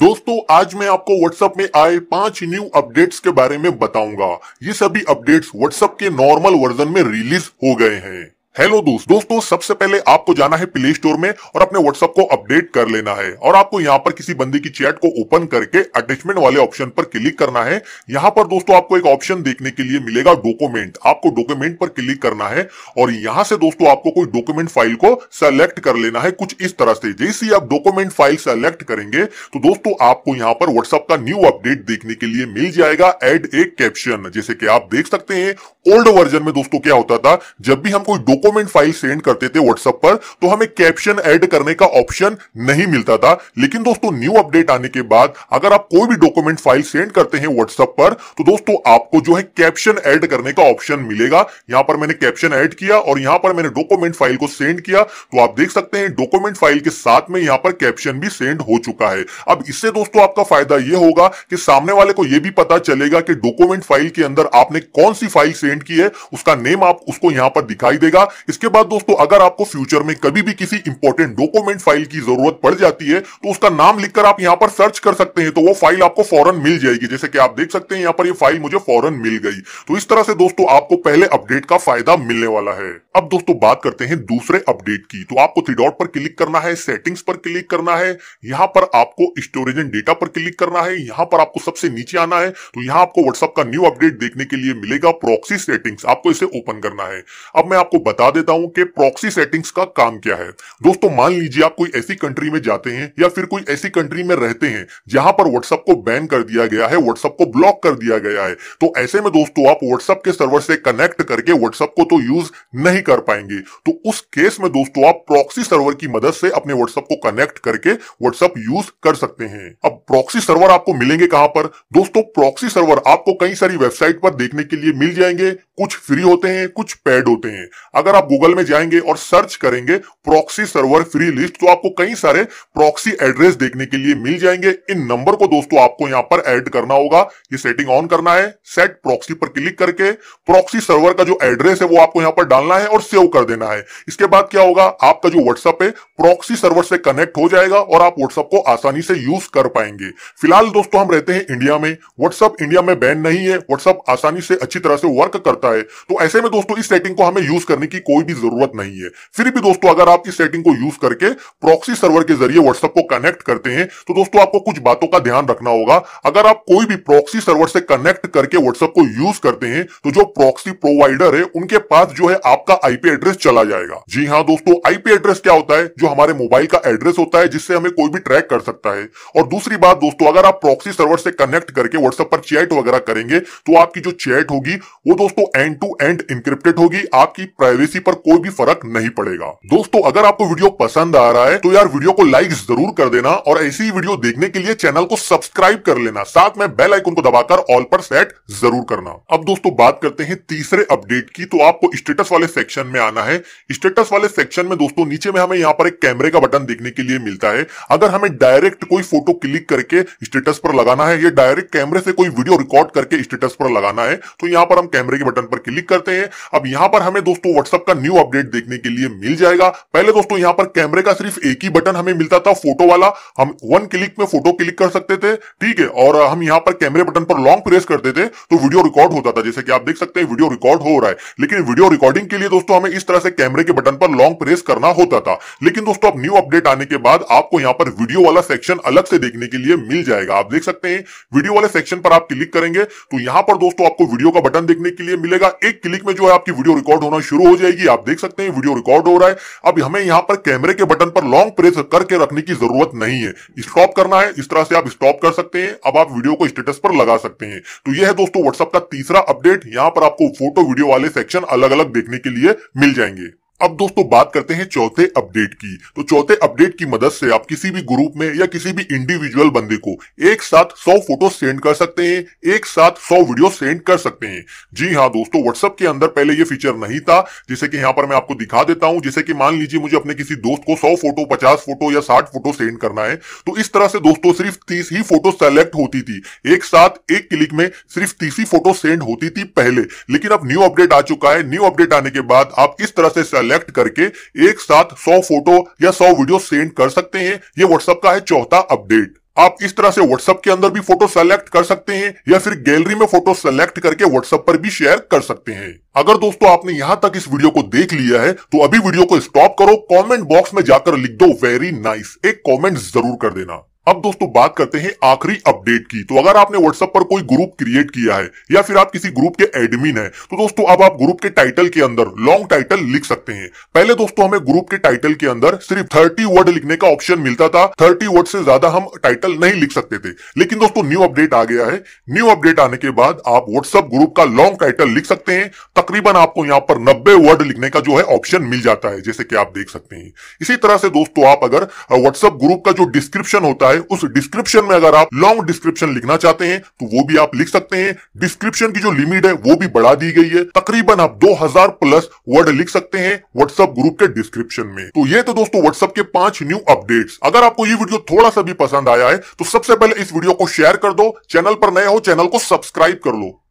दोस्तों आज मैं आपको WhatsApp में आए पांच न्यू अपडेट्स के बारे में बताऊंगा ये सभी अपडेट्स WhatsApp के नॉर्मल वर्जन में रिलीज हो गए हैं हेलो दोस्त दोस्तों सबसे पहले आपको जाना है प्ले स्टोर में और अपने व्हाट्सएप को अपडेट कर लेना है और आपको यहाँ पर किसी बंदे की चैट को ओपन करके अटैचमेंट वाले ऑप्शन पर क्लिक करना है यहाँ पर दोस्तों आपको एक ऑप्शन देखने के लिए मिलेगा डॉक्यूमेंट आपको डॉक्यूमेंट पर क्लिक करना है और यहाँ से दोस्तों आपको कोई डॉक्यूमेंट फाइल को सेलेक्ट कर लेना है कुछ इस तरह से जैसे आप डॉक्यूमेंट फाइल सेलेक्ट करेंगे तो दोस्तों आपको यहाँ पर व्हाट्सएप का न्यू अपडेट देखने के लिए मिल जाएगा एड ए कैप्शन जैसे कि आप देख सकते हैं ओल्ड वर्जन में दोस्तों क्या होता था जब भी हम कोई डॉक्यूमेंट फाइल सेंड करते थे व्हाट्सएप पर तो हमें कैप्शन ऐड करने का ऑप्शन नहीं मिलता था लेकिन दोस्तों न्यू अपडेट आने के बाद अगर आप कोई भी डॉक्यूमेंट फाइल सेंड करते हैं व्हाट्सएप पर तो दोस्तों आपको जो है कैप्शन ऐड करने का ऑप्शन मिलेगा यहां पर मैंने कैप्शन ऐड किया और यहां पर मैंने डॉक्यूमेंट फाइल को सेंड किया तो आप देख सकते हैं डॉक्यूमेंट फाइल के साथ में यहां पर कैप्शन भी सेंड हो चुका है अब इससे दोस्तों आपका फायदा यह होगा कि सामने वाले को यह भी पता चलेगा कि डॉक्यूमेंट फाइल के अंदर आपने कौन सी फाइल सेंड की है उसका नेम आप उसको यहां पर दिखाई देगा इसके बाद दोस्तों अगर आपको फ्यूचर में कभी भी किसी इंपॉर्टेंट डॉक्यूमेंट फाइल की जरूरत पड़ जाती है तो उसका नाम लिखकर आप यहाँ पर सर्च कर सकते हैं तो वो फाइल आपको फॉरन मिल जाएगी जैसे कि आप देख सकते हैं यहाँ पर ये फाइल मुझे फॉरन मिल गई तो इस तरह से दोस्तों आपको पहले अपडेट का फायदा मिलने वाला है अब दोस्तों बात करते हैं दूसरे अपडेट की तो आपको थ्री डॉट पर क्लिक करना है सेटिंग्स पर क्लिक करना है यहाँ पर आपको स्टोरेज एंड डेटा पर क्लिक करना है यहाँ पर आपको सबसे नीचे आना है तो यहाँ आपको व्हाट्सअप का न्यू अपडेट देखने के लिए मिलेगा प्रॉक्सी सेटिंग्स आपको इसे ओपन करना है अब मैं आपको बता बता देता हूं कि प्रॉक्सी सेटिंग्स का काम क्या है दोस्तों मान लीजिए आप कोई ऐसी कंट्री में जाते हैं या फिर कोई ऐसी कंट्री में रहते हैं जहां पर व्हाट्सएप को बैन कर दिया गया है व्हाट्सएप को ब्लॉक कर दिया गया है तो ऐसे में दोस्तों आप व्हाट्सएप के सर्वर से कनेक्ट करके व्हाट्सएप को तो यूज नहीं कर पाएंगे तो उस केस में दोस्तों आप प्रॉक्सी सर्वर की मदद से अपने व्हाट्सएप को कनेक्ट करके व्हाट्सएप यूज कर सकते हैं अब प्रॉक्सी सर्वर आपको मिलेंगे कहां पर दोस्तों प्रॉक्सी सर्वर आपको कई सारी वेबसाइट पर देखने के लिए मिल जाएंगे कुछ फ्री होते हैं कुछ पेड होते हैं अगर आप गूगल में जाएंगे और सर्च करेंगे प्रॉक्सी सर्वर फ्री लिस्ट तो आपको कई सारे प्रॉक्सी एड्रेस देखने के लिए मिल जाएंगे इन नंबर को दोस्तों आपको यहां पर ऐड करना होगा ये सेटिंग ऑन करना है सेट प्रॉक्सी पर क्लिक करके प्रॉक्सी सर्वर का जो एड्रेस है वो आपको यहां पर डालना है और सेव कर देना है इसके बाद क्या होगा आपका जो व्हाट्सअप है प्रॉक्सी सर्वर से कनेक्ट हो जाएगा और आप व्हाट्सअप को आसानी से यूज कर पाएंगे फिलहाल दोस्तों हम रहते हैं इंडिया में व्हाट्सअप इंडिया में बैन नहीं है व्हाट्सअप आसानी से अच्छी तरह से वर्क करता है है तो ऐसे में दोस्तों इस सेटिंग को हमें यूज करने की कोई भी जरूरत नहीं है फिर भी दोस्तों अगर आप इस सेटिंग को यूज करके प्रॉक्सी सर्वर के जरिए व्हाट्सएप को कनेक्ट करते हैं तो दोस्तों आपको कुछ बातों का ध्यान रखना होगा अगर आप कोई भी प्रॉक्सी सर्वर से कनेक्ट करके व्हाट्सएप को यूज करते हैं तो जो प्रॉक्सी प्रोवाइडर है उनके पास जो है आपका आईपी एड्रेस चला जाएगा जी हाँ दोस्तों आईपी एड्रेस क्या होता है जो हमारे मोबाइल का एड्रेस होता है जिससे हमें कोई भी ट्रैक कर सकता है और दूसरी बात दोस्तों अगर आप प्रॉक्सी सर्वर से कनेक्ट करके व्हाट्सएप पर चैट वगैरह करेंगे तो आपकी जो चैट होगी वो दोस्तों एंड टू एंड इंक्रिप्टेड होगी आपकी प्राइवेसी पर कोई भी फर्क नहीं पड़ेगा दोस्तों अगर आपको वीडियो पसंद आ रहा है तो यार वीडियो को लाइक जरूर कर देना और ऐसी वीडियो देखने के लिए चैनल को सब्सक्राइब कर लेना साथ में बेल आइकन को दबाकर ऑल पर सेट जरूर करना अब दोस्तों बात करते हैं तीसरे अपडेट की तो आपको स्टेटस वाले सेक्शन में आना है स्टेटस वाले सेक्शन में दोस्तों नीचे में हमें यहाँ पर एक कैमरे का बटन देखने के लिए मिलता है अगर हमें डायरेक्ट कोई फोटो क्लिक करके स्टेटस पर लगाना है या डायरेक्ट कैमरे से कोई वीडियो रिकॉर्ड करके स्टेटस पर लगाना है तो यहाँ पर हम कैमरे के बटन बटन पर क्लिक करते हैं अब यहां पर हमें दोस्तों व्हाट्सअप का न्यू अपडेट देखने के लिए मिल जाएगा पहले दोस्तों यहां पर कैमरे का सिर्फ एक ही बटन हमें मिलता था फोटो वाला हम वन क्लिक में फोटो क्लिक कर सकते थे ठीक है और हम यहां पर कैमरे बटन पर लॉन्ग प्रेस करते थे तो वीडियो रिकॉर्ड होता था जैसे कि आप देख सकते हैं वीडियो रिकॉर्ड हो रहा है लेकिन वीडियो रिकॉर्डिंग के लिए दोस्तों हमें इस तरह से कैमरे के बटन पर लॉन्ग प्रेस करना होता था लेकिन दोस्तों अब न्यू अपडेट आने के बाद आपको यहाँ पर वीडियो वाला सेक्शन अलग से देखने के लिए मिल जाएगा आप देख सकते हैं वीडियो वाले सेक्शन पर आप क्लिक करेंगे तो यहाँ पर दोस्तों आपको वीडियो का बटन देखने के लिए मिल मिलेगा एक क्लिक में जो है आपकी वीडियो रिकॉर्ड होना शुरू हो जाएगी आप देख सकते हैं वीडियो रिकॉर्ड हो रहा है अब हमें यहाँ पर कैमरे के बटन पर लॉन्ग प्रेस करके रखने की जरूरत नहीं है स्टॉप करना है इस तरह से आप स्टॉप कर सकते हैं अब आप वीडियो को स्टेटस पर लगा सकते हैं तो यह है दोस्तों व्हाट्सअप का तीसरा अपडेट यहाँ पर आपको फोटो वीडियो वाले सेक्शन अलग अलग देखने के लिए मिल जाएंगे अब दोस्तों बात करते हैं चौथे अपडेट की तो चौथे अपडेट की मदद से आप किसी भी ग्रुप में या किसी भी इंडिविजुअल बंदे को एक साथ 100 फोटो सेंड कर सकते हैं एक साथ 100 वीडियो सेंड कर सकते हैं जी हाँ दोस्तों व्हाट्सएप के अंदर पहले ये फीचर नहीं था जैसे कि यहाँ पर मैं आपको दिखा देता हूँ जैसे कि मान लीजिए मुझे अपने किसी दोस्त को सौ फोटो पचास फोटो या साठ फोटो सेंड करना है तो इस तरह से दोस्तों सिर्फ तीस ही फोटो सेलेक्ट होती थी एक साथ एक क्लिक में सिर्फ तीस ही फोटो सेंड होती थी पहले लेकिन अब न्यू अपडेट आ चुका है न्यू अपडेट आने के बाद आप इस तरह से सेलेक्ट करके एक साथ 100 फोटो या 100 वीडियो सेंड कर सकते हैं ये व्हाट्सएप का है चौथा अपडेट आप इस तरह से व्हाट्सएप के अंदर भी फोटो सेलेक्ट कर सकते हैं या फिर गैलरी में फोटो सेलेक्ट करके व्हाट्सएप पर भी शेयर कर सकते हैं अगर दोस्तों आपने यहाँ तक इस वीडियो को देख लिया है तो अभी वीडियो को स्टॉप करो कमेंट बॉक्स में जाकर लिख दो वेरी नाइस एक कमेंट जरूर कर देना अब दोस्तों बात करते हैं आखिरी अपडेट की तो अगर आपने व्हाट्सएप पर कोई ग्रुप क्रिएट किया है या फिर आप किसी ग्रुप के एडमिन है तो दोस्तों अब आप ग्रुप के टाइटल के अंदर लॉन्ग टाइटल लिख सकते हैं पहले दोस्तों हमें ग्रुप के टाइटल के अंदर सिर्फ थर्टी वर्ड लिखने का ऑप्शन मिलता था थर्टी वर्ड से ज्यादा हम टाइटल नहीं लिख सकते थे लेकिन दोस्तों न्यू अपडेट आ गया है न्यू अपडेट आने के बाद आप व्हाट्सएप ग्रुप का लॉन्ग टाइटल लिख सकते हैं तकरीबन आपको यहाँ पर नब्बे वर्ड लिखने का जो है ऑप्शन मिल जाता है जैसे कि आप देख सकते हैं इसी तरह से दोस्तों आप अगर व्हाट्सएप ग्रुप का जो डिस्क्रिप्शन होता है है उस डिस्क्रिप्शन में अगर आप लॉन्ग डिस्क्रिप्शन लिखना चाहते हैं तो वो भी आप लिख सकते हैं डिस्क्रिप्शन की जो लिमिट है वो भी बढ़ा दी गई है तकरीबन आप 2000 प्लस वर्ड लिख सकते हैं व्हाट्सएप ग्रुप के डिस्क्रिप्शन में तो ये तो दोस्तों व्हाट्सएप के पांच न्यू अपडेट्स अगर आपको ये वीडियो थोड़ा सा भी पसंद आया है तो सबसे पहले इस वीडियो को शेयर कर दो चैनल पर नए हो चैनल को सब्सक्राइब कर लो